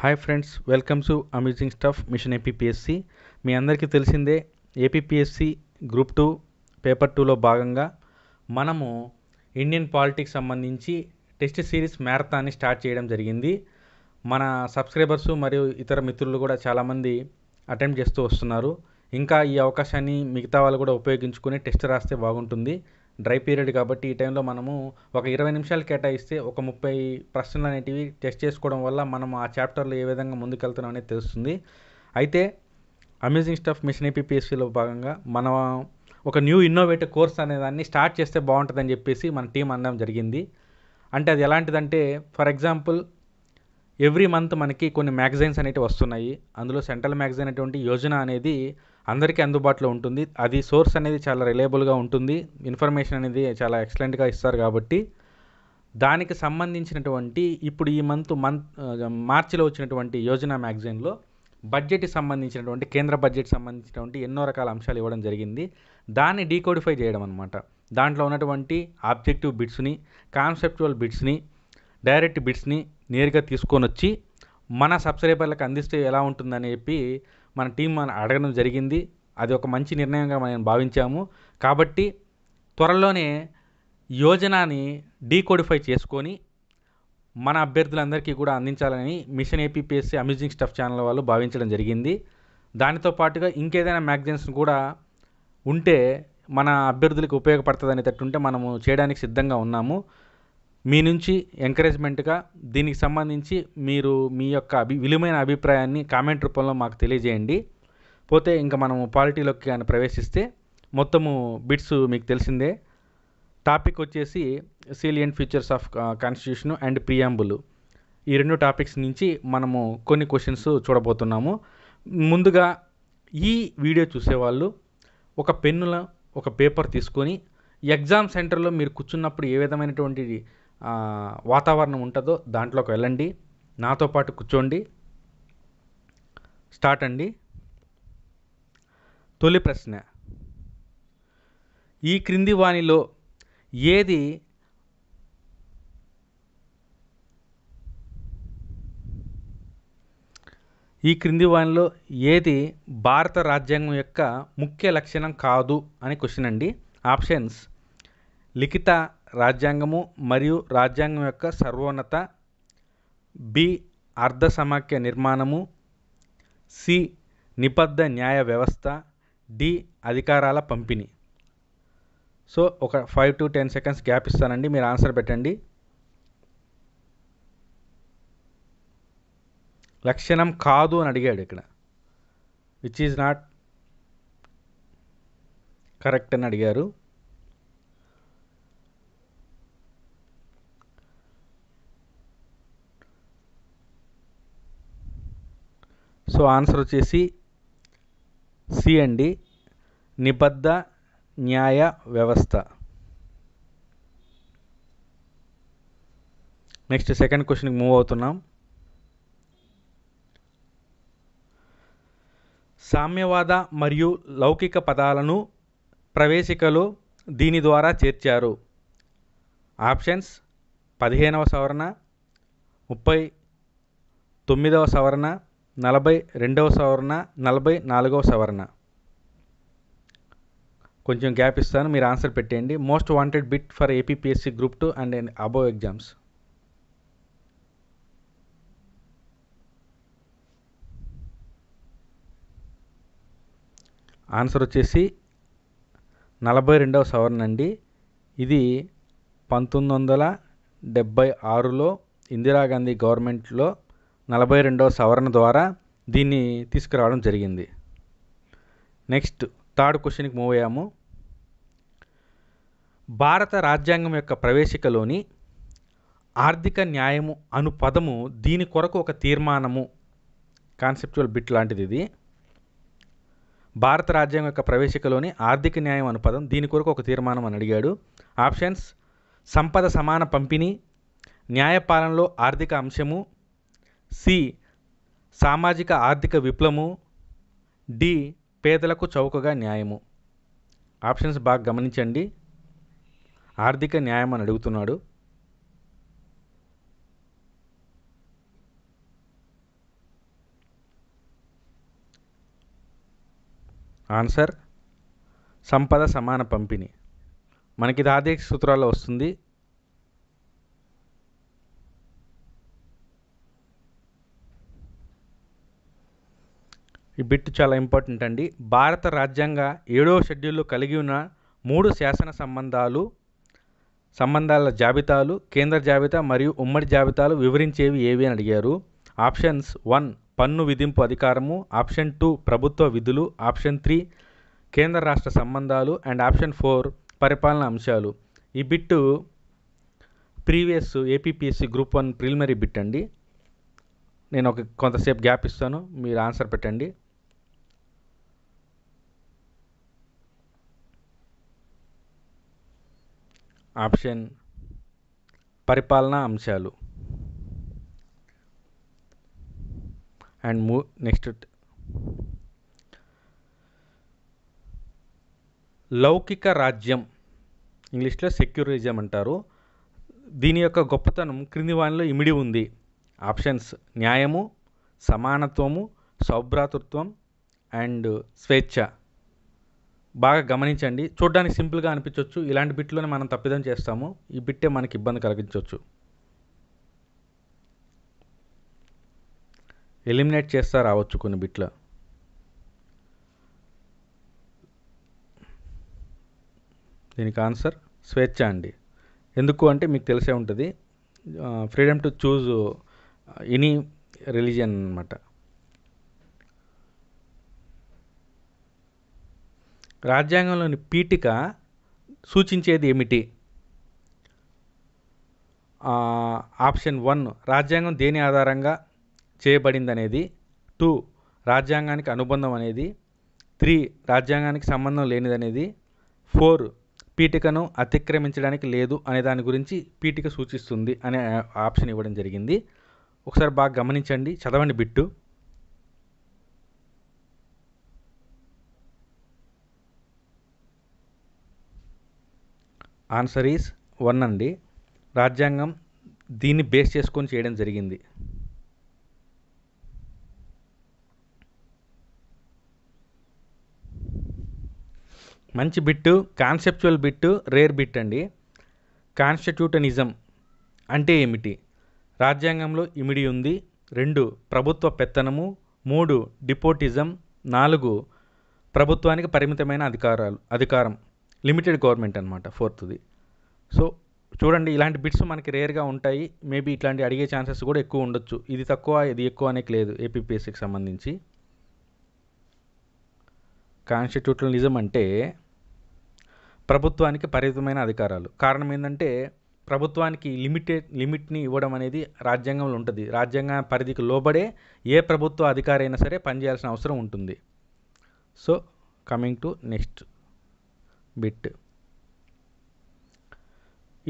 hi friends welcome to amazing stuff mission APSC మీ అందరికీ తెలిసిందే ఏపీఎస్సి గ్రూప్ టూ పేపర్ టూలో భాగంగా మనము ఇండియన్ పాలిటిక్స్ సంబంధించి టెస్ట్ సిరీస్ మ్యారథాన్ని స్టార్ట్ చేయడం జరిగింది మన సబ్స్క్రైబర్సు మరియు ఇతర మిత్రులు కూడా చాలామంది అటెంప్ట్ చేస్తూ వస్తున్నారు ఇంకా ఈ అవకాశాన్ని మిగతా వాళ్ళు కూడా ఉపయోగించుకుని టెస్ట్ రాస్తే బాగుంటుంది డ్రై పీరియడ్ కాబట్టి ఈ టైంలో మనము ఒక ఇరవై నిమిషాలు కేటాయిస్తే ఒక ముప్పై ప్రశ్నలు అనేటివి టెస్ట్ చేసుకోవడం వల్ల మనం ఆ చాప్టర్లో ఏ విధంగా ముందుకెళ్తున్నాం అనేది తెలుస్తుంది అయితే అమేజింగ్ స్టఫ్ మిషన్ ఏపీఎస్సీలో భాగంగా మనం ఒక న్యూ ఇన్నోవేటివ్ కోర్స్ అనేదాన్ని స్టార్ట్ చేస్తే బాగుంటుందని చెప్పేసి మన టీం అనడం జరిగింది అంటే అది ఎలాంటిదంటే ఫర్ ఎగ్జాంపుల్ ఎవ్రీ మంత్ మనకి కొన్ని మ్యాగజైన్స్ అనేవి వస్తున్నాయి అందులో సెంట్రల్ మ్యాగజైన్ అటువంటి యోజన అనేది అందరికీ అందుబాటులో ఉంటుంది అది సోర్స్ అనేది చాలా రిలయబుల్గా ఉంటుంది ఇన్ఫర్మేషన్ అనేది చాలా ఎక్సలెంట్గా ఇస్తారు కాబట్టి దానికి సంబంధించినటువంటి ఇప్పుడు ఈ మంత్ మంత్ మార్చిలో వచ్చినటువంటి యోజన మ్యాగజైన్లో బడ్జెట్కి సంబంధించినటువంటి కేంద్ర బడ్జెట్ సంబంధించినటువంటి ఎన్నో రకాల అంశాలు ఇవ్వడం జరిగింది దాన్ని డీకోడిఫై చేయడం అనమాట దాంట్లో ఉన్నటువంటి ఆబ్జెక్టివ్ బిట్స్ని కాన్సెప్చువల్ బిట్స్ని డైరెక్ట్ బిట్స్ని నేరుగా తీసుకొని వచ్చి మన సబ్స్క్రైబర్లకు అందిస్తే ఎలా ఉంటుందని చెప్పి మన టీం మనం అడగడం జరిగింది అది ఒక మంచి నిర్ణయంగా మనం భావించాము కాబట్టి త్వరలోనే యోజనని డీకోడిఫై చేసుకొని మన అభ్యర్థులందరికీ కూడా అందించాలని mission APPSC amusing stuff channel వాళ్ళు భావించడం జరిగింది దానితో పాటుగా ఇంకేదైనా మ్యాగజైన్స్ కూడా ఉంటే మన అభ్యర్థులకు ఉపయోగపడుతుంది అనేటట్టుంటే మనము చేయడానికి సిద్ధంగా ఉన్నాము మీ నుంచి ఎంకరేజ్మెంట్గా దీనికి సంబంధించి మీరు మీ యొక్క అభి విలువైన అభిప్రాయాన్ని కామెంట్ రూపంలో మాకు తెలియజేయండి పోతే ఇంకా మనము పాలిటీలోకి కానీ ప్రవేశిస్తే మొత్తము బిట్స్ మీకు తెలిసిందే టాపిక్ వచ్చేసి salient features of constitution and preamble ఈ రెండు టాపిక్స్ నుంచి మనము కొన్ని క్వశ్చన్స్ చూడబోతున్నాము ముందుగా ఈ వీడియో చూసేవాళ్ళు ఒక పెన్నుల ఒక పేపర్ తీసుకొని ఎగ్జామ్ సెంటర్లో మీరు కూర్చున్నప్పుడు ఏ విధమైనటువంటి వాతావరణం ఉంటుందో దాంట్లోకి వెళ్ళండి నాతో పాటు కూర్చోండి స్టార్ట్ అండి తొలి ప్రశ్న ఈ క్రింది వాణిలో ఏది ఈ క్రింది వాణిలో ఏది భారత రాజ్యాంగం యొక్క ముఖ్య లక్షణం కాదు అని క్వశ్చన్ అండి ఆప్షన్స్ లిఖిత రాజ్యాంగము మరియు రాజ్యాంగం యొక్క సర్వోన్నత బి అర్ధ సమాఖ్య నిర్మాణము సి నిబద్ధ న్యాయ వ్యవస్థ డి అధికారాల పంపిణీ సో ఒక five to ten seconds gap ఇస్తానండి మీరు ఆన్సర్ పెట్టండి లక్షణం కాదు అని అడిగాడు ఇక్కడ విచ్ ఈజ్ నాట్ కరెక్ట్ అని అడిగారు సో ఆన్సర్ వచ్చేసి సి అండి నిబద్ధ న్యాయ వ్యవస్థ నెక్స్ట్ సెకండ్ క్వశ్చన్కి మూవ్ అవుతున్నాం సామ్యవాద మరియు లౌకిక పదాలను ప్రవేశికలు దీని ద్వారా చేర్చారు ఆప్షన్స్ పదిహేనవ సవరణ ముప్పై తొమ్మిదవ సవరణ నలభై రెండవ సవరణ నలభై నాలుగవ సవరణ కొంచెం గ్యాప్ ఇస్తాను మీరు ఆన్సర్ పెట్టేయండి most wanted bit for APPSC group two and above exams answer వచ్చేసి నలభై రెండవ సవరణ అండి ఇది పంతొమ్మిది వందల డెబ్భై ఆరులో ఇందిరాగాంధీ గవర్నమెంట్లో నలభై రెండవ సవరణ ద్వారా దీన్ని తీసుకురావడం జరిగింది నెక్స్ట్ థర్డ్ క్వశ్చన్కి మూవ్ అయ్యాము భారత రాజ్యాంగం యొక్క ప్రవేశికలోని ఆర్థిక న్యాయము అను పదము దీని కొరకు ఒక తీర్మానము కాన్సెప్చువల్ బిట్ లాంటిది ఇది భారత రాజ్యాంగం యొక్క ప్రవేశికలోని ఆర్థిక న్యాయం అను పదం దీని కొరకు ఒక తీర్మానం అని అడిగాడు ఆప్షన్స్ సంపద సమాన పంపిణీ న్యాయపాలనలో ఆర్థిక అంశము సి సామాజిక ఆర్థిక విప్లవము డి పేదలకు చౌకగా న్యాయము ఆప్షన్స్ బాగా గమనించండి ఆర్థిక న్యాయం అని అడుగుతున్నాడు ఆన్సర్ సంపద సమాన పంపిణీ మనకి ఇది ఆర్థిక సూత్రాల్లో వస్తుంది ఈ బిట్ చాలా ఇంపార్టెంట్ అండి భారత రాజ్యాంగ ఏడవ షెడ్యూల్లో కలిగి ఉన్న మూడు శాసన సంబంధాలు సంబంధాల జాబితాలు కేంద్ర జాబితా మరియు ఉమ్మడి జాబితాలు వివరించేవి ఏవి అని అడిగారు ఆప్షన్స్ వన్ పన్ను విధింపు అధికారము ఆప్షన్ టూ ప్రభుత్వ విధులు ఆప్షన్ త్రీ కేంద్ర రాష్ట్ర సంబంధాలు అండ్ ఆప్షన్ ఫోర్ పరిపాలన అంశాలు ఈ bit previous APPSC group one preliminary bit అండి నేను ఒక కొంతసేపు గ్యాప్ ఇస్తాను మీరు ఆన్సర్ పెట్టండి ఆప్షన్ పరిపాలనా అంశాలు అండ్ మూ నెక్స్ట్ లౌకిక రాజ్యం ఇంగ్లీష్లో సెక్యూరిజం అంటారు దీని యొక్క గొప్పతనం క్రింది వానిలో ఇమిడి ఉంది ఆప్షన్స్ న్యాయము సమానత్వము సౌభ్రాతృత్వం అండ్ స్వేచ్ఛ బాగా గమనించండి చూడడానికి సింపుల్గా అనిపించవచ్చు ఇలాంటి బిట్లోనే మనం తప్పిదం చేస్తాము ఈ బిట్టే మనకి ఇబ్బంది కలిగించవచ్చు ఎలిమినేట్ చేస్తా రావచ్చు కొన్ని బిట్ల దీనికి ఆన్సర్ స్వేచ్ఛ అండి ఎందుకు అంటే మీకు తెలిసే ఉంటుంది freedom to choose any religion అనమాట రాజ్యాంగంలోని పీఠిక సూచించేది ఏమిటి ఆప్షన్ వన్ రాజ్యాంగం దేని ఆధారంగా చేయబడింది అనేది టూ రాజ్యాంగానికి అనుబంధం అనేది త్రీ రాజ్యాంగానికి సంబంధం లేనిది అనేది ఫోర్ పీఠికను అతిక్రమించడానికి లేదు అనే దాని గురించి పీఠిక సూచిస్తుంది అనే ఆప్షన్ ఇవ్వడం జరిగింది ఒకసారి బాగా గమనించండి చదవండి బిట్టు ఆన్సర్ ఈస్ వన్ అండి రాజ్యాంగం దీన్ని బేస్ చేసుకొని చేయడం జరిగింది మంచి bit conceptual bit rare bit అండి కాన్స్టిట్యూటనిజం అంటే ఏమిటి రాజ్యాంగంలో ఇమిడి ఉంది రెండు ప్రభుత్వ పెత్తనము మూడు డిపోటిజం నాలుగు ప్రభుత్వానికి పరిమితమైన అధికారాలు అధికారం లిమిటెడ్ గవర్నమెంట్ అనమాట ఫోర్త్ది సో చూడండి ఇలాంటి బిట్స్ మనకి రేర్గా ఉంటాయి మేబీ ఇట్లాంటి అడిగే ఛాన్సెస్ కూడా ఎక్కువ ఉండొచ్చు ఇది తక్కువ ఇది ఎక్కువ అనేకి లేదు ఏపీపీఎస్సీకి సంబంధించి కాన్స్టిట్యూషనలిజం అంటే ప్రభుత్వానికి పరిమితమైన అధికారాలు కారణం ఏంటంటే ప్రభుత్వానికి లిమిటెడ్ లిమిట్ని ఇవ్వడం అనేది రాజ్యాంగంలో ఉంటుంది రాజ్యాంగ పరిధికి లోబడే ఏ ప్రభుత్వ అధికారైనా సరే పనిచేయాల్సిన అవసరం ఉంటుంది so coming to next bit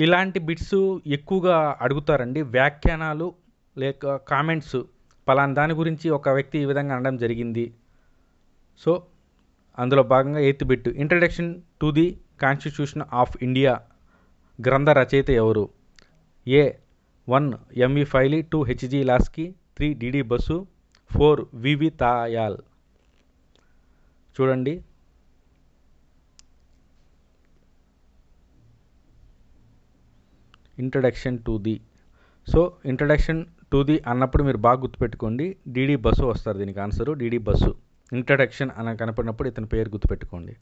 ఇలాంటి బిట్స్ ఎక్కువగా అడుగుతారండి వ్యాఖ్యానాలు లేక కామెంట్స్ పలానా దాని గురించి ఒక వ్యక్తి ఈ విధంగా అనడం జరిగింది సో అందులో భాగంగా eighth bit introduction to the constitution of India గ్రంథ రచయిత ఎవరు A one M V Pylee two H G Laski three D D Basu four V V Tayal చూడండి introduction to the so introduction to the అన్నప్పుడు మీరు బాగా గుర్తుపెట్టుకోండి డీడీ బస్సు వస్తారు దీనికి ఆన్సరు డీడీ బస్సు ఇంట్రడక్షన్ అని కనపడినప్పుడు ఇతని పేరు గుర్తుపెట్టుకోండి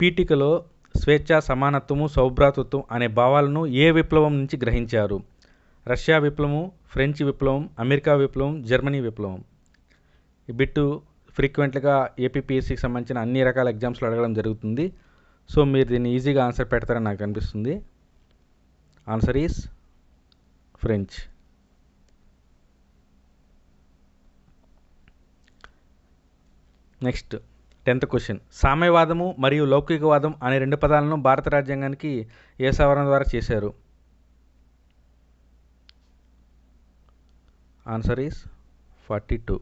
పీఠికలో స్వేచ్ఛ సమానత్వము సౌభ్రాతృత్వం అనే భావాలను ఏ విప్లవం నుంచి గ్రహించారు రష్యా విప్లవం ఫ్రెంచ్ విప్లవం అమెరికా విప్లవం జర్మనీ విప్లవం ఈ బిట్టు ఫ్రీక్వెంట్గా ఏపీపీఎస్సికి సంబంధించిన అన్ని రకాల ఎగ్జామ్స్లో అడగడం జరుగుతుంది సో మీరు దీన్ని ఈజీగా ఆన్సర్ పెడతారని నాకు అనిపిస్తుంది answer is French next tenth question సామ్యవాదము మరియు లౌకికవాదం అనే రెండు పదాలను భారత రాజ్యాంగానికి ఏ సవరణ ద్వారా చేశారు answer is forty two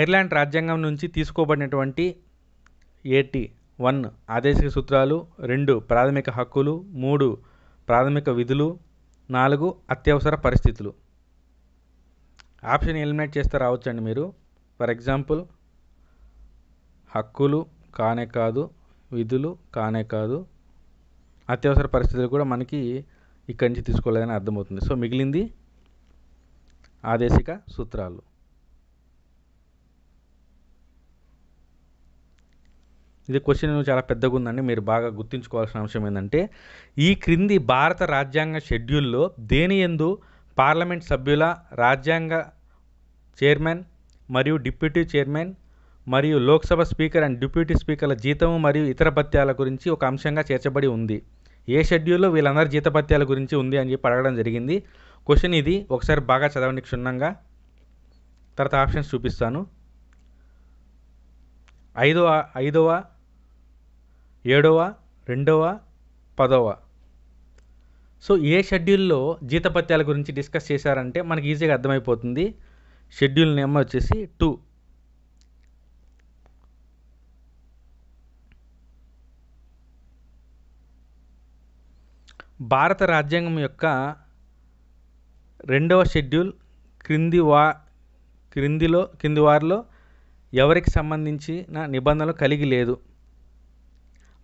Ireland రాజ్యాంగం నుంచి తీసుకోబడినటువంటి ఏటి వన్ ఆదేశిక సూత్రాలు రెండు ప్రాథమిక హక్కులు మూడు ప్రాథమిక విధులు నాలుగు అత్యవసర పరిస్థితులు ఆప్షన్ ఎలిమినేట్ చేస్తే రావచ్చండి మీరు ఫర్ ఎగ్జాంపుల్ హక్కులు కానే కాదు విధులు కానే కాదు అత్యవసర పరిస్థితులు కూడా మనకి ఇక్కడి నుంచి తీసుకోలేదని అర్థమవుతుంది సో మిగిలింది ఆదేశిక సూత్రాలు ఇది క్వశ్చన్ చాలా పెద్దగా ఉందండి మీరు బాగా గుర్తుంచుకోవాల్సిన అంశం ఏంటంటే ఈ క్రింది భారత రాజ్యాంగ షెడ్యూల్లో దేని ఎందు పార్లమెంట్ సభ్యుల రాజ్యాంగ చైర్మన్ మరియు డిప్యూటీ చైర్మన్ మరియు లోక్సభ స్పీకర్ అండ్ డిప్యూటీ స్పీకర్ల జీతము మరియు ఇతర భత్యాల గురించి ఒక అంశంగా చేర్చబడి ఉంది ఏ షెడ్యూల్లో వీళ్ళందరి జీతభత్యాల గురించి ఉంది అని చెప్పి అడగడం జరిగింది క్వశ్చన్ ఇది ఒకసారి బాగా చదవండి క్షుణ్ణంగా తర్వాత ఆప్షన్స్ చూపిస్తాను ఐదవ ఐదవ ఏడవ రెండవ పదవ సో ఏ షెడ్యూల్లో జీతపత్యాల గురించి డిస్కస్ చేశారంటే మనకి ఈజీగా అర్థమైపోతుంది షెడ్యూల్ నెంబర్ వచ్చేసి టూ భారత రాజ్యాంగం యొక్క రెండవ షెడ్యూల్ క్రింది వా క్రిందిలో కింది వారిలో ఎవరికి సంబంధించిన నిబంధనలు కలిగి లేదు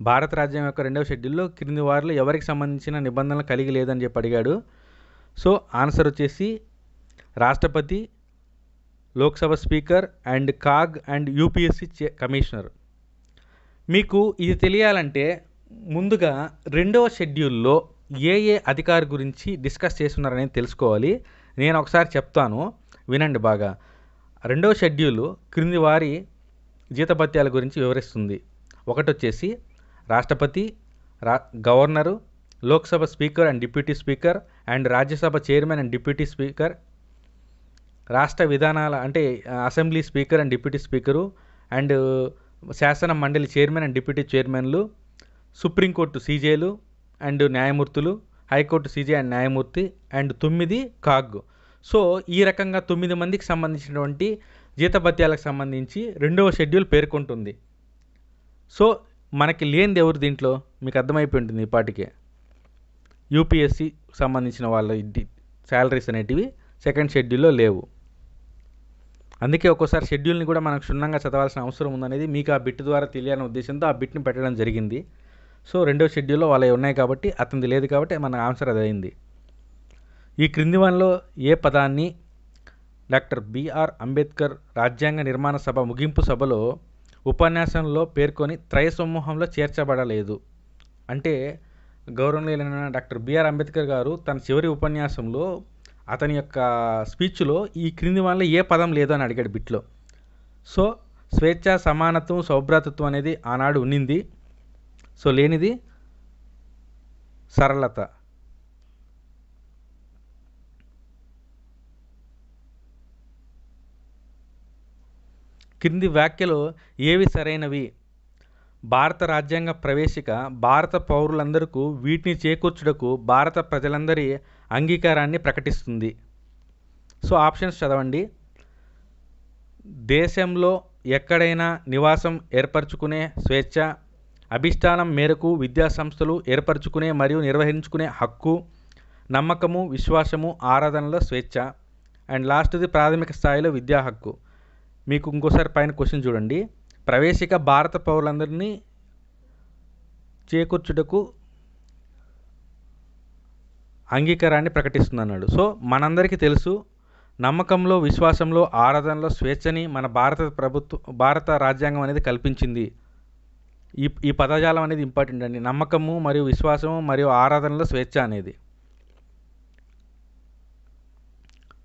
భారత రాజ్యం యొక్క రెండవ షెడ్యూల్లో క్రింది వారిలో ఎవరికి సంబంధించిన నిబంధనలు కలిగి లేదని చెప్పి అడిగాడు సో ఆన్సర్ వచ్చేసి రాష్ట్రపతి Lok Sabha speaker and CAG and UPSC commissioner మీకు ఇది తెలియాలంటే ముందుగా రెండవ షెడ్యూల్లో ఏ ఏ అధికారి గురించి డిస్కస్ చేస్తున్నారనేది తెలుసుకోవాలి నేను ఒకసారి చెప్తాను వినండి బాగా రెండవ షెడ్యూలు క్రింది వారి జీతభత్యాల గురించి వివరిస్తుంది ఒకటొచ్చేసి రాష్ట్రపతి రా governor Lok Sabha speaker and deputy speaker and Rajya Sabha chairman and deputy speaker రాష్ట్ర విధానాల అంటే assembly speaker and deputy speaker and శాసన మండలి చైర్మన్ అండ్ డిప్యూటీ చైర్మన్లు సుప్రీంకోర్టు సీజేలు అండ్ న్యాయమూర్తులు హైకోర్టు సీజే అండ్ న్యాయమూర్తి అండ్ తొమ్మిది కాగ్ సో ఈ రకంగా తొమ్మిది మందికి సంబంధించినటువంటి జీతభత్యాలకు సంబంధించి రెండవ షెడ్యూల్ పేర్కొంటుంది సో మనకి లేనిది ఎవరు దీంట్లో మీకు అర్థమైపోయి ఉంటుంది ఈ పాటికే యూపీఎస్సి సంబంధించిన వాళ్ళ శాలరీస్ అనేటివి సెకండ్ షెడ్యూల్లో లేవు అందుకే ఒక్కోసారి షెడ్యూల్ని కూడా మనకు క్షుణ్ణంగా చదవాల్సిన అవసరం ఉందనేది మీకు ఆ బిట్ ద్వారా తెలియని ఉద్దేశంతో ఆ బిట్ని పెట్టడం జరిగింది సో రెండో షెడ్యూల్లో వాళ్ళవి ఉన్నాయి కాబట్టి అతనిది లేదు కాబట్టి మన ఆన్సర్ అది అయింది ఈ క్రింది వనలో ఏ పదాన్ని డాక్టర్ బిఆర్ అంబేద్కర్ రాజ్యాంగ నిర్మాణ సభ ముగింపు సభలో ఉపన్యాసంలో పేర్కొని త్రయ సమూహంలో చేర్చబడలేదు అంటే గౌరవనీయులైన డాక్టర్ బిఆర్ అంబేద్కర్ గారు తన చివరి ఉపన్యాసంలో అతని యొక్క స్పీచ్లో ఈ క్రింది వనలు ఏ పదం లేదు అని అడిగాడు బిట్లో సో స్వేచ్ఛ సమానత్వం సౌభ్రాతత్వం అనేది ఆనాడు ఉన్నింది సో లేనిది సరళత క్రింది వ్యాఖ్యలు ఏవి సరైనవి భారత రాజ్యాంగ ప్రవేశిక భారత పౌరులందరకు వీటిని చేకూర్చుటకు భారత ప్రజలందరి అంగీకారాన్ని ప్రకటిస్తుంది సో ఆప్షన్స్ చదవండి దేశంలో ఎక్కడైనా నివాసం ఏర్పరచుకునే స్వేచ్ఛ అభిష్టానం మేరకు విద్యా సంస్థలు ఏర్పరచుకునే మరియు నిర్వహించుకునే హక్కు నమ్మకము విశ్వాసము ఆరాధనల స్వేచ్ఛ అండ్ లాస్ట్ది ప్రాథమిక స్థాయిలో విద్యా హక్కు మీకు ఇంకోసారి పైన క్వశ్చన్ చూడండి ప్రవేశిక భారత పౌరులందరినీ చేకూర్చుటకు అంగీకారాన్ని అన్నాడు సో మనందరికీ తెలుసు నమ్మకంలో విశ్వాసంలో ఆరాధనలో స్వేచ్ఛని మన భారత ప్రభుత్వ భారత రాజ్యాంగం అనేది కల్పించింది ఈ ఈ పదజాలం అనేది ఇంపార్టెంట్ అండి నమ్మకము మరియు విశ్వాసము మరియు ఆరాధనలో స్వేచ్ఛ అనేది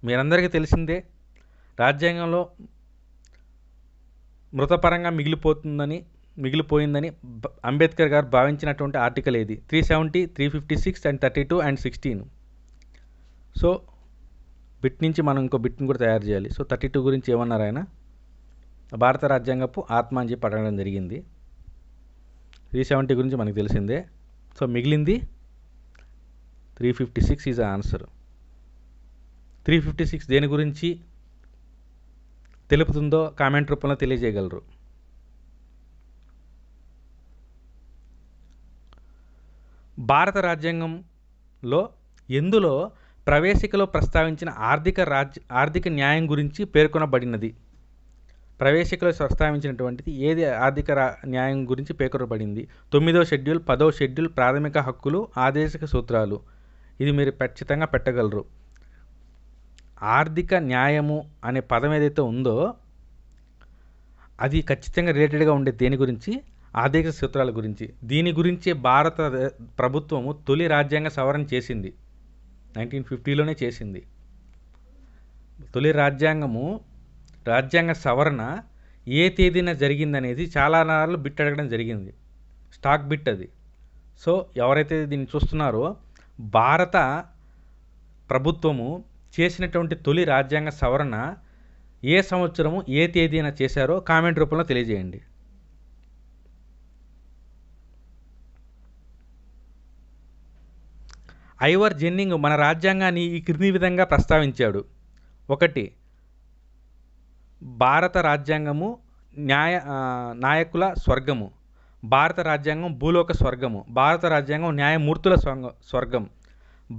మీరందరికీ తెలిసిందే రాజ్యాంగంలో మృతపరంగా మిగిలిపోతుందని మిగిలిపోయిందని అంబేద్కర్ గారు భావించినటువంటి ఆర్టికల్ ఏది three seventy three fifty six and thirty two and sixteen so bit నుంచి మనం ఇంకో బిట్ని కూడా తయారు చేయాలి సో థర్టీ టూ గురించి ఏమన్నారు ఆయన భారత రాజ్యాంగపు ఆత్మ అని చెప్పి అడగడం జరిగింది త్రీ సెవెంటీ గురించి మనకు తెలిసిందే సో మిగిలింది three fifty six is answer three fifty six దేని గురించి తెలుపుతుందో కామెంట్ రూపంలో తెలియజేయగలరు భారత రాజ్యాంగంలో ఎందులో ప్రవేశికలో ప్రస్తావించిన ఆర్థిక రాజ్య ఆర్థిక న్యాయం గురించి పేర్కొనబడినది ప్రవేశికలో ప్రస్తావించినటువంటిది ఏది ఆర్థిక న్యాయం గురించి పేర్కొనబడింది తొమ్మిదో షెడ్యూల్ పదో షెడ్యూల్ ప్రాథమిక హక్కులు ఆదేశిక సూత్రాలు ఇది మీరు ఖచ్చితంగా పెట్టగలరు ఆర్థిక న్యాయము అనే పదం ఏదైతే ఉందో అది ఖచ్చితంగా రిలేటెడ్గా ఉండే దేని గురించి ఆర్థిక సూత్రాల గురించి దీని గురించే భారత ప్రభుత్వము తొలి రాజ్యాంగ సవరణ చేసింది నైన్టీన్ ఫిఫ్టీలోనే చేసింది తొలి రాజ్యాంగము రాజ్యాంగ సవరణ ఏ తేదీన జరిగిందనేది చాలా నెలలు బిట్ అడగడం జరిగింది స్టాక్ బిట్ అది సో ఎవరైతే దీన్ని చూస్తున్నారో భారత ప్రభుత్వము చేసినటువంటి తొలి రాజ్యాంగ సవరణ ఏ సంవత్సరము ఏ తేదీన చేశారో కామెంట్ రూపంలో తెలియజేయండి ఐవర్ జెన్నింగ్ మన రాజ్యాంగాన్ని ఈ క్రింది విధంగా ప్రస్తావించాడు ఒకటి భారత రాజ్యాంగము న్యాయ నాయకుల స్వర్గము భారత రాజ్యాంగం భూలోక స్వర్గము భారత రాజ్యాంగం న్యాయమూర్తుల స్వర్గం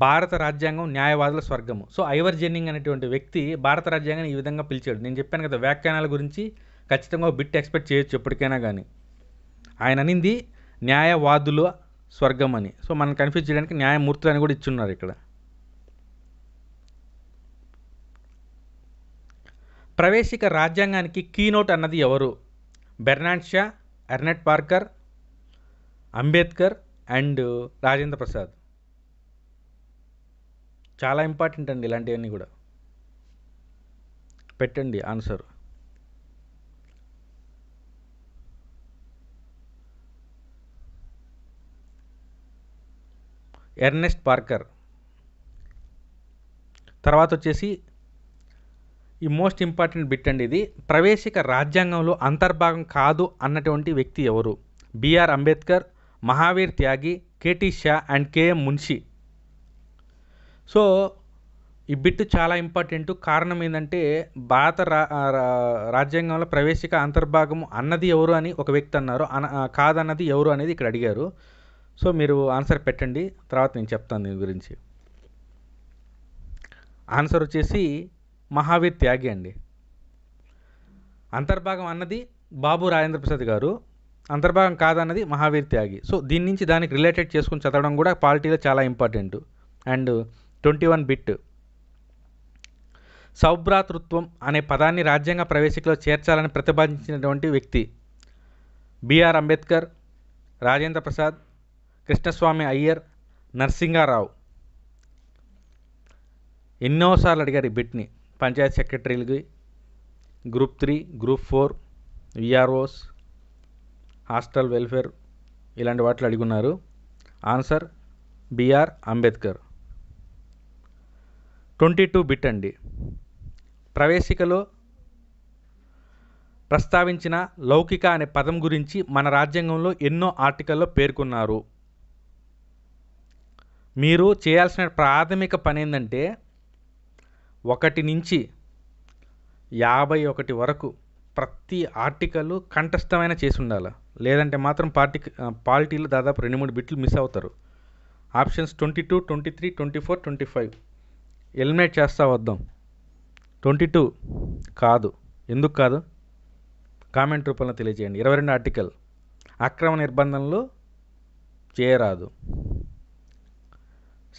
భారత రాజ్యాంగం న్యాయవాదుల స్వర్గము సో ఐవర్ జెన్నింగ్ అనేటువంటి వ్యక్తి భారత రాజ్యాంగాన్ని ఈ విధంగా పిలిచాడు నేను చెప్పాను కదా వ్యాఖ్యానాల గురించి ఖచ్చితంగా బిట్ ఎక్స్పెక్ట్ చేయొచ్చు ఎప్పటికైనా కానీ ఆయన అనింది న్యాయవాదుల స్వర్గం అని సో మనం కన్ఫ్యూజ్ చేయడానికి న్యాయమూర్తులు అని కూడా ఇచ్చున్నారు ఇక్కడ ప్రవేశిక రాజ్యాంగానికి కీనోట్ అన్నది ఎవరు Bernard Shaw Ernest Barker Ambedkar and Rajendra Prasad చాలా ఇంపార్టెంట్ అండి ఇలాంటివన్నీ కూడా పెట్టండి ఆన్సర్ ఎర్నెస్ట్ పార్కర్ తర్వాత వచ్చేసి ఈ మోస్ట్ ఇంపార్టెంట్ బిట్ అండి ఇది ప్రవేశిక రాజ్యాంగంలో అంతర్భాగం కాదు అన్నటువంటి వ్యక్తి ఎవరు B R Ambedkar Mahavir Tyagi K T Shah and K M Munshi so ఈ బిట్ చాలా ఇంపార్టెంట్ కారణం ఏంటంటే భారత రా రాజ్యాంగంలో ప్రవేశిక అంతర్భాగం అన్నది ఎవరు అని ఒక వ్యక్తి అన్నారు అన కాదన్నది ఎవరు అనేది ఇక్కడ అడిగారు సో మీరు ఆన్సర్ పెట్టండి తర్వాత నేను చెప్తాను దీని గురించి ఆన్సర్ వచ్చేసి మహావీర్ త్యాగి అండి అంతర్భాగం అన్నది బాబు రాజేంద్ర ప్రసాద్ గారు అంతర్భాగం కాదన్నది మహావీర్ త్యాగి సో దీని నుంచి దానికి రిలేటెడ్ చేసుకుని చదవడం కూడా పాలిటీలో చాలా important and twenty one bit సౌభ్రాతృత్వం అనే పదాన్ని రాజ్యాంగ ప్రవేశికలో చేర్చాలని ప్రతిపాదించినటువంటి వ్యక్తి బిఆర్ అంబేద్కర్ రాజేంద్ర ప్రసాద్ కృష్ణస్వామి అయ్యర్ నరసింహారావు ఎన్నోసార్లు అడిగారు ఈ బిట్ని పంచాయత్ సెక్రటరీలకి group three group four VROs hostel welfare ఇలాంటి వాటిలో అడిగున్నారు answer B R Ambedkar twenty two bit అండి ప్రవేశికలో ప్రస్తావించిన లౌకిక అనే పదం గురించి మన రాజ్యాంగంలో ఎన్నో ఆర్టికల్లో పేర్కొన్నారు మీరు చేయాల్సిన ప్రాథమిక పని ఏంటంటే ఒకటి నుంచి యాభై ఒకటి వరకు ప్రతి ఆర్టికల్ కంఠస్థమైన చేసి ఉండాలి లేదంటే మాత్రం పార్టీ పార్టీలు దాదాపు రెండు మూడు బిట్లు మిస్ అవుతారు options twenty two twenty three twenty four twenty five eliminate చేస్తా వద్దాం ట్వంటీ టూ కాదు ఎందుకు కాదు కామెంట్ రూపంలో తెలియజేయండి ఇరవై రెండు ఆర్టికల్ అక్రమ నిర్బంధనలు చేయరాదు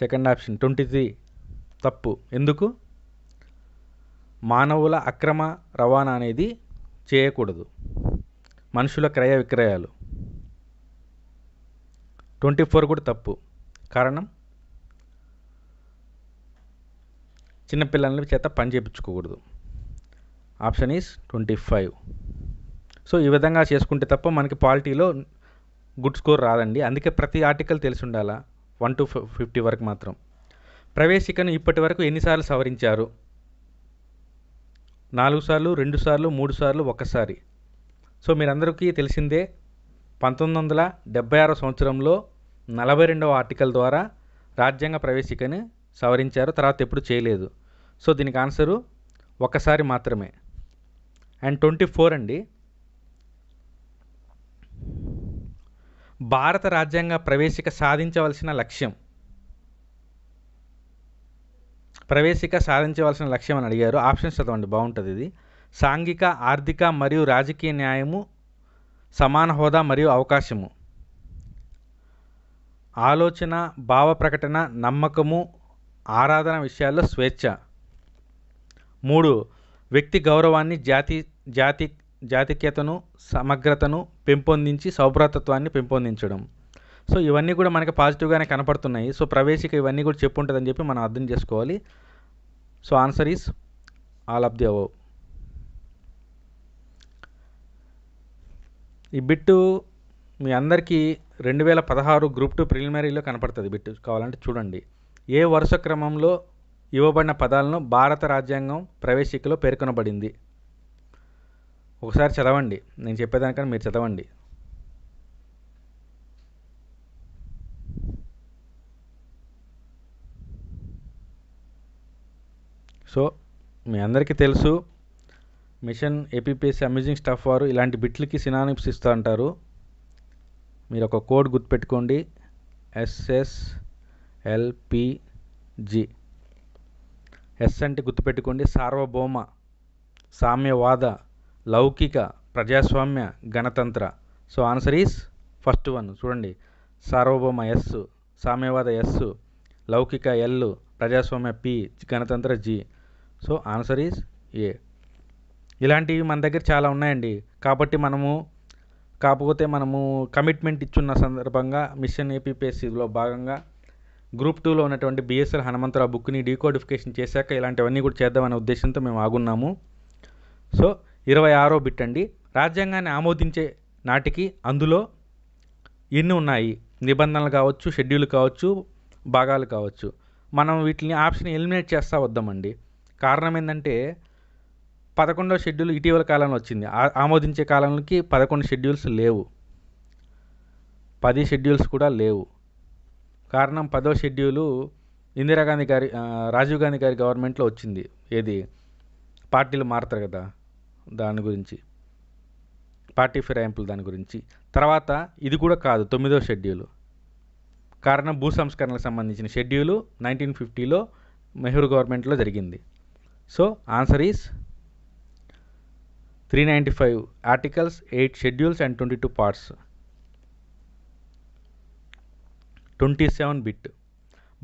సెకండ్ ఆప్షన్ ట్వంటీ త్రీ తప్పు ఎందుకు మానవుల అక్రమ రవాణా అనేది చేయకూడదు మనుషుల క్రయ విక్రయాలు ట్వంటీ ఫోర్ కూడా తప్పు కారణం చిన్నపిల్లల చేత పని చేయించుకోకూడదు option is twenty five so ఈ విధంగా చేసుకుంటే తప్ప మనకి పాలిటీలో గుడ్ స్కోర్ రాదండి అందుకే ప్రతి ఆర్టికల్ తెలిసి ఉండాలా వన్ టు ఫిఫ్టీ వరకు మాత్రం ప్రవేశికను ఇప్పటి వరకు ఎన్నిసార్లు సవరించారు నాలుగు సార్లు రెండు సార్లు మూడు సార్లు ఒక్కసారి సో మీరందరికీ తెలిసిందే పంతొమ్మిది వందల డెబ్బై ఆరో సంవత్సరంలో నలభై రెండవ ఆర్టికల్ ద్వారా రాజ్యాంగ ప్రవేశికను సవరించారు తర్వాత ఎప్పుడు చేయలేదు సో దీనికి ఆన్సరు ఒకసారి మాత్రమే అండ్ ట్వంటీ ఫోర్ అండి భారత రాజ్యాంగ ప్రవేశిక సాధించవలసిన లక్ష్యం ప్రవేశిక సాధించవలసిన లక్ష్యం అని అడిగారు ఆప్షన్స్ చదవండి బాగుంటుంది ఇది సాంఘిక ఆర్థిక మరియు రాజకీయ న్యాయము సమాన హోదా మరియు అవకాశము ఆలోచన భావ ప్రకటన నమ్మకము ఆరాధన విషయాల్లో స్వేచ్ఛ మూడు వ్యక్తి గౌరవాన్ని జాతి జాతి జాతిక్యతను సమగ్రతను పెంపొందించి సౌభ్రతత్వాన్ని పెంపొందించడం సో ఇవన్నీ కూడా మనకి పాజిటివ్గానే కనపడుతున్నాయి సో ప్రవేశిక ఇవన్నీ కూడా చెప్పుంటుందని చెప్పి మనం అర్థం చేసుకోవాలి so answer is all of the above ఈ బిట్టు మీ అందరికీ రెండు వేల పదహారు గ్రూప్ టూ ప్రిలిమినరీలో కనపడుతుంది బిట్టు కావాలంటే చూడండి ఏ వరుస క్రమంలో ఇవ్వబడిన పదాలను భారత రాజ్యాంగం ప్రవేశికలో పేర్కొనబడింది ఒకసారి చదవండి నేను చెప్పేదానికన్నా మీరు చదవండి సో మీ అందరికీ తెలుసు మిషన్ ఏపీపీఎస్సీ అమ్యూజింగ్ స్టఫ్ వారు ఇలాంటి బిట్లకి సినానిప్స్ ఇస్తూ అంటారు మీరు ఒక కోడ్ గుర్తుపెట్టుకోండి ఎస్ఎస్ ఎల్పిజి ఎస్ అంటే గుర్తుపెట్టుకోండి సార్వభౌమ సామ్యవాద లౌకిక ప్రజాస్వామ్య గణతంత్ర so answer is first one చూడండి సార్వభౌమ ఎస్ సామ్యవాద ఎస్ లౌకిక ఎల్ ప్రజాస్వామ్య పి గణతంత్ర G so answer is A ఇలాంటివి మన దగ్గర చాలా ఉన్నాయండి కాబట్టి మనము కాకపోతే మనము కమిట్మెంట్ ఇచ్చున్న సందర్భంగా మిషన్ ఏపీపీఎస్సిలో భాగంగా గ్రూప్ టూలో ఉన్నటువంటి బిఎస్ఎల్ హనుమంతరావు బుక్ని డీకోడిఫికేషన్ చేశాక ఇలాంటివన్నీ కూడా చేద్దామనే ఉద్దేశంతో మేము ఆగున్నాము సో ఇరవై ఆరో బిట్ అండి రాజ్యాంగాన్ని ఆమోదించే నాటికి అందులో ఎన్ని ఉన్నాయి నిబంధనలు కావచ్చు షెడ్యూల్ కావచ్చు భాగాలు కావచ్చు మనం వీటిని ఆప్షన్ ఎలిమినేట్ చేస్తా వద్దామండి కారణం ఏంటంటే పదకొండో షెడ్యూల్ ఇటీవల కాలంలో వచ్చింది ఆమోదించే కాలంలోకి పదకొండు షెడ్యూల్స్ లేవు పది షెడ్యూల్స్ కూడా లేవు కారణం పదో షెడ్యూలు ఇందిరాగాంధీ గారి రాజీవ్ గాంధీ గారి గవర్నమెంట్లో వచ్చింది ఏది పార్టీలు మారుతారు కదా దాని గురించి పార్టీ ఫిరాయింపులు దాని గురించి తర్వాత ఇది కూడా కాదు తొమ్మిదో షెడ్యూలు కారణం భూ సంస్కరణలకు సంబంధించిన షెడ్యూలు నైన్టీన్ ఫిఫ్టీలో నెహ్రూ గవర్నమెంట్లో జరిగింది so answer is three ninety five articles eight schedules and twenty two parts twenty seven bit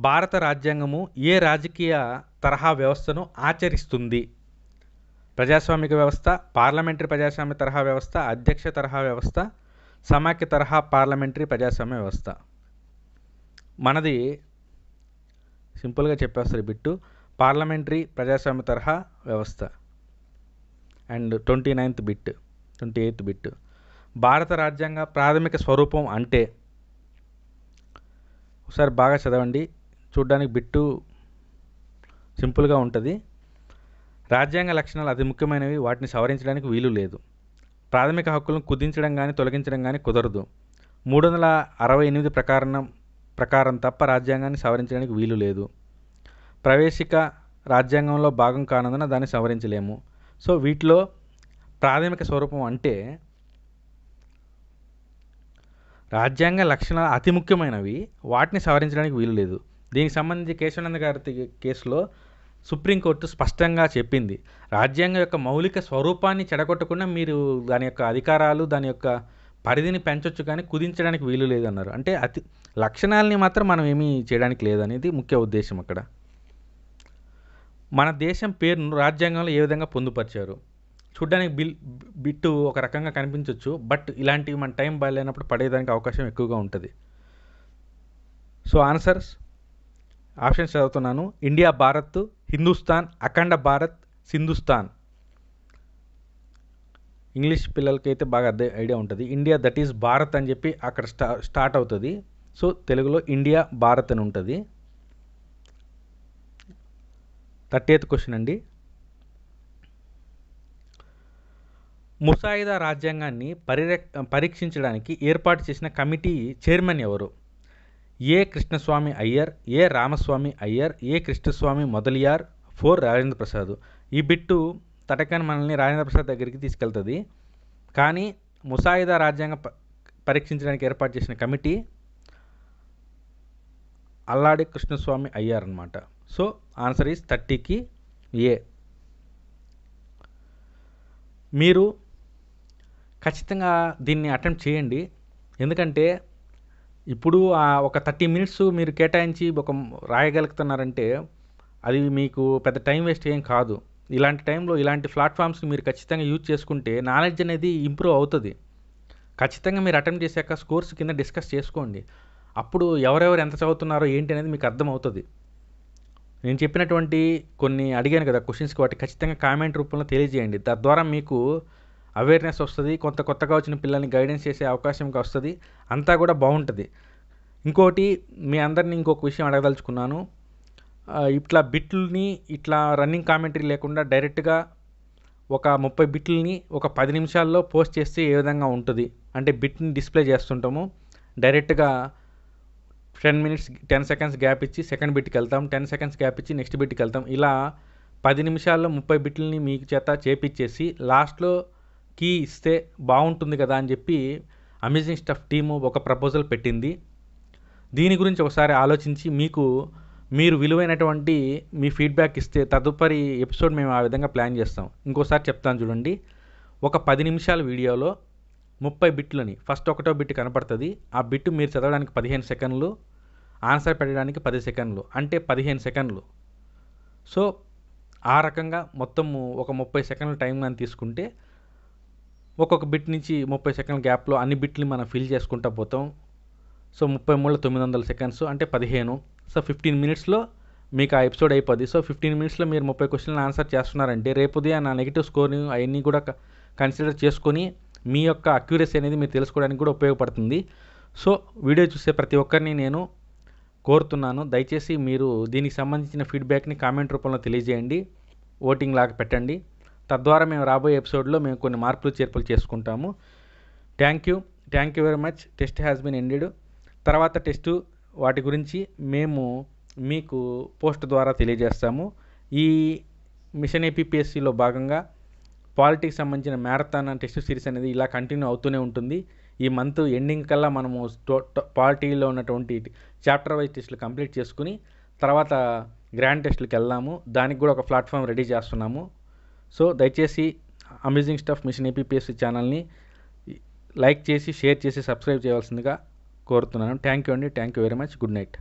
భారత రాజ్యాంగము ఏ రాజకీయ తరహా వ్యవస్థను ఆచరిస్తుంది ప్రజాస్వామిక వ్యవస్థ పార్లమెంటరీ ప్రజాస్వామ్య తరహా వ్యవస్థ అధ్యక్ష తరహా వ్యవస్థ సమాఖ్య తరహా పార్లమెంటరీ ప్రజాస్వామ్య వ్యవస్థ మనది సింపుల్గా చెప్పేస్తారు బిట్టు పార్లమెంటరీ ప్రజాస్వామ్య తరహా వ్యవస్థ and twenty ninth bit twenty eighth bit భారత రాజ్యాంగ ప్రాథమిక స్వరూపం అంటే ఒకసారి బాగా చదవండి చూడ్డానికి బిట్టు సింపుల్గా ఉంటుంది రాజ్యాంగ లక్షణాలు అతి ముఖ్యమైనవి వాటిని సవరించడానికి వీలు లేదు ప్రాథమిక హక్కులను కుదించడం కానీ తొలగించడం కానీ కుదరదు మూడు వందల అరవై ఎనిమిది ప్రకారం ప్రకారం తప్ప రాజ్యాంగాన్ని సవరించడానికి వీలు లేదు ప్రవేశిక రాజ్యాంగంలో భాగం కానందున దాన్ని సవరించలేము సో వీటిలో ప్రాథమిక స్వరూపం అంటే రాజ్యాంగ లక్షణాలు అతి ముఖ్యమైనవి వాటిని సవరించడానికి వీలు లేదు దీనికి సంబంధించి కేశవనంద గారి కేసులో సుప్రీంకోర్టు స్పష్టంగా చెప్పింది రాజ్యాంగం యొక్క మౌలిక స్వరూపాన్ని చెడగొట్టకుండా మీరు దాని యొక్క అధికారాలు దాని యొక్క పరిధిని పెంచొచ్చు కానీ కుదించడానికి వీలు లేదన్నారు అంటే అతి లక్షణాలని మాత్రం మనం ఏమీ చేయడానికి లేదనేది ముఖ్య ఉద్దేశం అక్కడ మన దేశం పేరును రాజ్యాంగంలో ఏ విధంగా పొందుపరిచారు చూడ్డానికి బిల్ బిట్టు ఒక రకంగా కనిపించవచ్చు బట్ ఇలాంటివి మన టైం బాగాలేనప్పుడు పడేదానికి అవకాశం ఎక్కువగా ఉంటుంది సో ఆన్సర్స్ ఆప్షన్స్ చదువుతున్నాను ఇండియా భారత్ హిందుస్థాన్ అఖండ భారత్ సింధుస్థాన్ ఇంగ్లీష్ పిల్లలకి అయితే బాగా అర్థ ఐడియా ఉంటుంది ఇండియా దట్ ఈస్ భారత్ అని చెప్పి అక్కడ స్టా స్టార్ట్ అవుతుంది సో తెలుగులో ఇండియా భారత్ అని ఉంటుంది థర్టీ ఎయిత్ క్వశ్చన్ అండి ముసాయిదా రాజ్యాంగాన్ని పరిరక్ పరీక్షించడానికి ఏర్పాటు చేసిన కమిటీ చైర్మన్ ఎవరు A Krishnaswami Iyer A Ramaswami Iyer A Krishnaswami Mudaliar four Rajendra Prasad ఈ బిట్టు తటకన్ మనల్ని రాజేంద్ర ప్రసాద్ దగ్గరికి తీసుకెళ్తుంది కానీ ముసాయిదా రాజ్యాంగ పరీక్షించడానికి ఏర్పాటు చేసిన కమిటీ అల్లాడి కృష్ణస్వామి అయ్యారు అనమాట సో ఆన్సర్ ఈజ్ థర్టీకి ఏ మీరు ఖచ్చితంగా దీన్ని అటెంప్ట్ చేయండి ఎందుకంటే ఇప్పుడు ఒక థర్టీ మినిట్స్ మీరు కేటాయించి ఒక రాయగలుగుతున్నారంటే అది మీకు పెద్ద టైం వేస్ట్ ఏం కాదు ఇలాంటి టైంలో ఇలాంటి ప్లాట్ఫామ్స్ మీరు ఖచ్చితంగా యూజ్ చేసుకుంటే నాలెడ్జ్ అనేది ఇంప్రూవ్ అవుతుంది ఖచ్చితంగా మీరు అటెంప్ట్ చేశాక స్కోర్స్ కింద డిస్కస్ చేసుకోండి అప్పుడు ఎవరెవరు ఎంత చదువుతున్నారో ఏంటి అనేది మీకు అర్థమవుతుంది నేను చెప్పినటువంటి కొన్ని అడిగాను కదా క్వశ్చన్స్కి వాటి ఖచ్చితంగా కామెంట్ రూపంలో తెలియజేయండి తద్వారా మీకు అవేర్నెస్ వస్తుంది కొంత కొత్తగా వచ్చిన పిల్లల్ని గైడెన్స్ చేసే అవకాశం వస్తుంది అంతా కూడా బాగుంటుంది ఇంకోటి మీ అందరిని ఇంకొక విషయం అడగదలుచుకున్నాను ఇట్లా బిట్లని ఇట్లా రన్నింగ్ కామెంటరీ లేకుండా డైరెక్ట్గా ఒక ముప్పై బిట్లని ఒక పది నిమిషాల్లో పోస్ట్ చేస్తే ఏ విధంగా ఉంటుంది అంటే బిట్ని డిస్ప్లే చేస్తుంటాము డైరెక్ట్గా ten minutes ten seconds gap ఇచ్చి సెకండ్ బిట్కి వెళ్తాం టెన్ సెకండ్స్ గ్యాప్ ఇచ్చి నెక్స్ట్ బిట్కి వెళ్తాం ఇలా పది నిమిషాల్లో ముప్పై బిట్లని మీకు చేత చేపించేసి లాస్ట్లో కీ ఇస్తే బాగుంటుంది కదా అని చెప్పి అమేజింగ్ స్టఫ్ టీము ఒక ప్రపోజల్ పెట్టింది దీని గురించి ఒకసారి ఆలోచించి మీకు మీరు విలువైనటువంటి మీ ఫీడ్బ్యాక్ ఇస్తే తదుపరి ఎపిసోడ్ మేము ఆ విధంగా ప్లాన్ చేస్తాం ఇంకోసారి చెప్తాను చూడండి ఒక పది నిమిషాల వీడియోలో ముప్పై బిట్లని ఫస్ట్ ఒకటో బిట్ కనపడుతుంది ఆ బిట్ మీరు చదవడానికి పదిహేను సెకండ్లు ఆన్సర్ పెట్టడానికి పది సెకండ్లు అంటే పదిహేను సెకండ్లు సో ఆ రకంగా మొత్తము ఒక ముప్పై సెకండ్ల టైం అని తీసుకుంటే ఒక్కొక్క బిట్ నుంచి ముప్పై సెకండ్ గ్యాప్లో అన్ని బిట్ని మనం ఫిల్ చేసుకుంటూ పోతాం సో ముప్పై మూడు తొమ్మిది వందల సెకండ్స్ అంటే పదిహేను సో ఫిఫ్టీన్ మినిట్స్లో మీకు ఆ ఎపిసోడ్ అయిపోద్ది సో ఫిఫ్టీన్ మినిట్స్లో మీరు ముప్పై క్వశ్చన్లు ఆన్సర్ చేస్తున్నారంటే ఉదయం నా నెగిటివ్ స్కోర్ని అవన్నీ కూడా కన్సిడర్ చేసుకొని మీ యొక్క అక్యూరసీ అనేది మీరు తెలుసుకోవడానికి కూడా ఉపయోగపడుతుంది సో వీడియో చూసే ప్రతి ఒక్కరిని నేను కోరుతున్నాను దయచేసి మీరు దీనికి సంబంధించిన ఫీడ్బ్యాక్ని కామెంట్ రూపంలో తెలియజేయండి ఓటింగ్ లాగా పెట్టండి తద్వారా మేము రాబోయే ఎపిసోడ్లో మేము కొన్ని మార్పులు చేర్పులు చేసుకుంటాము thank you thank you very much test has been ended తర్వాత టెస్ట్ వాటి గురించి మేము మీకు పోస్ట్ ద్వారా తెలియజేస్తాము ఈ మిషన్ ఏపీఎస్సిలో భాగంగా పాలిటిక్స్ సంబంధించిన మ్యారథాన్ టెస్ట్ సిరీస్ అనేది ఇలా కంటిన్యూ అవుతూనే ఉంటుంది ఈ మంత్ ఎండింగ్ కల్లా మనము పాలిటీలో ఉన్నటువంటి చాప్టర్ వైజ్ టెస్టులు కంప్లీట్ చేసుకుని తర్వాత గ్రాండ్ టెస్టులకు వెళ్దాము దానికి కూడా ఒక ప్లాట్ఫామ్ రెడీ చేస్తున్నాము సో దయచేసి అమేజింగ్ స్టఫ్ మిషన్ ఏపీపీఎస్సీ ఛానల్ని లైక్ చేసి షేర్ చేసి సబ్స్క్రైబ్ చేయవలసిందిగా కోరుతున్నాను థ్యాంక్ యూ అండి thank you very much good night